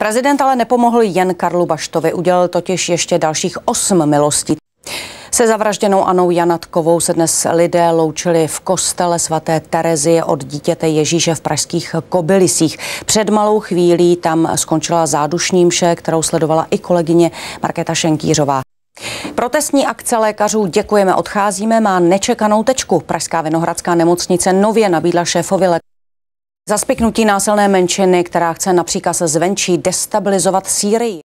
Prezident ale nepomohl jen Karlu Baštovi, udělal totiž ještě dalších osm milostí. Se zavražděnou Anou Janatkovou se dnes lidé loučili v kostele svaté Terezie od dítěte Ježíše v pražských Kobylisích. Před malou chvílí tam skončila zádušní mše, kterou sledovala i kolegyně Markéta Šenkýřová. Protestní akce lékařů Děkujeme, odcházíme má nečekanou tečku. Pražská Vinohradská nemocnice nově nabídla šéfovi lékařů za násilné menšiny, která chce například se zvenčí destabilizovat Sýrii.